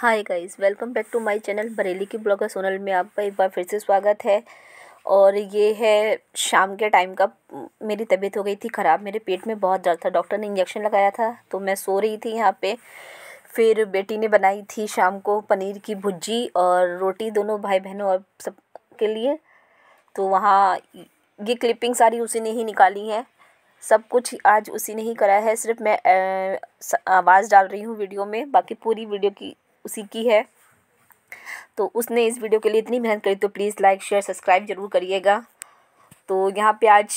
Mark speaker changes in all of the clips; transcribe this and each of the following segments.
Speaker 1: hi guys welcome back to my channel Bareilly की blogger Sonal में आपका एक बार फिर से स्वागत है और ये है शाम के टाइम का मेरी तबीयत हो गई थी ख़राब मेरे पेट में बहुत दर्द था डॉक्टर ने इंजेक्शन लगाया था तो मैं सो रही थी यहाँ पे फिर बेटी ने बनाई थी शाम को पनीर की भुजी और रोटी दोनों भाई बहनों और सब के लिए तो वहाँ ये क्लिपिंग सारी उसी ने ही निकाली है सब कुछ आज उसी ने ही करा है सिर्फ मैं आवाज़ डाल रही हूँ वीडियो में बाकी पूरी वीडियो की उसी की है तो उसने इस वीडियो के लिए इतनी मेहनत करी तो प्लीज़ लाइक शेयर सब्सक्राइब जरूर करिएगा तो यहाँ पे आज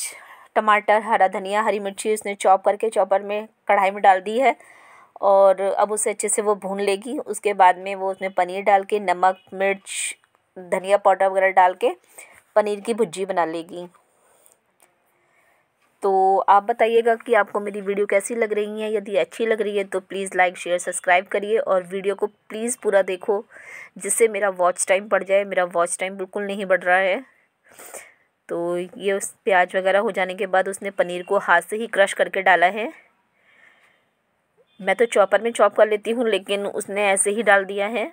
Speaker 1: टमाटर हरा धनिया हरी मिर्ची उसने चॉप करके चॉपर में कढ़ाई में डाल दी है और अब उसे अच्छे से वो भून लेगी उसके बाद में वो उसमें पनीर डाल के नमक मिर्च धनिया पाउडर वगैरह डाल के पनीर की भुजी बना लेगी तो आप बताइएगा कि आपको मेरी वीडियो कैसी लग रही है यदि अच्छी लग रही है तो प्लीज़ लाइक शेयर सब्सक्राइब करिए और वीडियो को प्लीज़ पूरा देखो जिससे मेरा वॉच टाइम बढ़ जाए मेरा वॉच टाइम बिल्कुल नहीं बढ़ रहा है तो ये उस प्याज वगैरह हो जाने के बाद उसने पनीर को हाथ से ही क्रश करके डाला है मैं तो चॉपर में चॉप कर लेती हूँ लेकिन उसने ऐसे ही डाल दिया है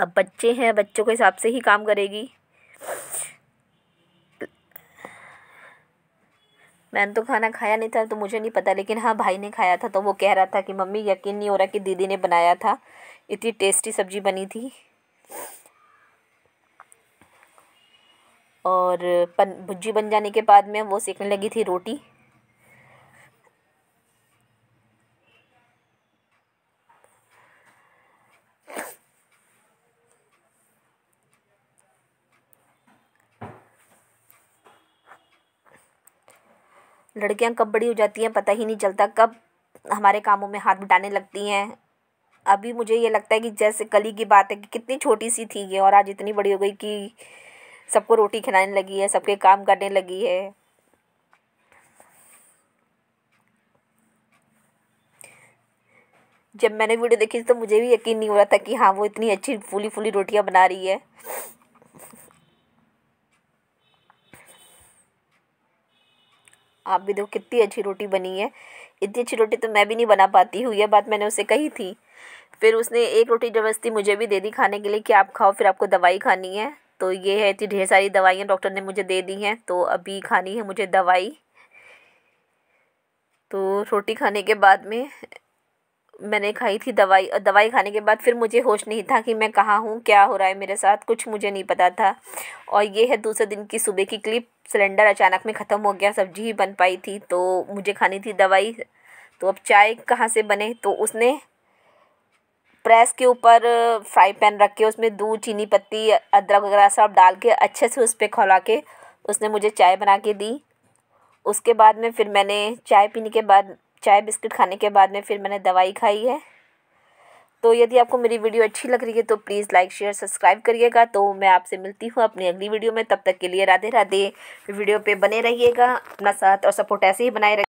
Speaker 1: अब बच्चे हैं बच्चों के हिसाब से ही काम करेगी मैंने तो खाना खाया नहीं था तो मुझे नहीं पता लेकिन हाँ भाई ने खाया था तो वो कह रहा था कि मम्मी यकीन नहीं हो रहा कि दीदी ने बनाया था इतनी टेस्टी सब्ज़ी बनी थी और भुजी बन जाने के बाद में वो सेकने लगी थी रोटी लड़कियाँ कब बड़ी हो जाती हैं पता ही नहीं चलता कब हमारे कामों में हाथ बटाने लगती हैं अभी मुझे ये लगता है कि जैसे कली की बात है कि कितनी छोटी सी थी ये और आज इतनी बड़ी हो गई कि सबको रोटी खिलाने लगी है सबके काम करने लगी है जब मैंने वीडियो देखी तो मुझे भी यकीन नहीं हो रहा था कि हाँ वो इतनी अच्छी फूली फूली रोटियां बना रही है आप भी देखो कितनी अच्छी रोटी बनी है इतनी अच्छी रोटी तो मैं भी नहीं बना पाती हूँ यह बात मैंने उसे कही थी फिर उसने एक रोटी जबरदस्ती मुझे भी दे दी खाने के लिए कि आप खाओ फिर आपको दवाई खानी है तो ये है इतनी ढेर सारी दवाइयाँ डॉक्टर ने मुझे दे दी हैं तो अभी खानी है मुझे दवाई तो रोटी खाने के बाद में मैंने खाई थी दवाई और दवाई खाने के बाद फिर मुझे होश नहीं था कि मैं कहाँ हूँ क्या हो रहा है मेरे साथ कुछ मुझे नहीं पता था और ये है दूसरे दिन की सुबह की क्लिप सिलेंडर अचानक में ख़त्म हो गया सब्जी ही बन पाई थी तो मुझे खानी थी दवाई तो अब चाय कहाँ से बने तो उसने प्रेस के ऊपर फ्राई पैन रख के उसमें दूध चीनी पत्ती अदरक वगैरह सब डाल के अच्छे से उस पर खोला के उसने मुझे चाय बना के दी उसके बाद में फिर मैंने चाय पीने के बाद चाय बिस्किट खाने के बाद में फिर मैंने दवाई खाई है तो यदि आपको मेरी वीडियो अच्छी लग रही है तो प्लीज़ लाइक शेयर सब्सक्राइब करिएगा तो मैं आपसे मिलती हूँ अपनी अगली वीडियो में तब तक के लिए राधे राधे वीडियो पे बने रहिएगा अपना साथ और सपोर्ट ऐसे ही बनाए रखिए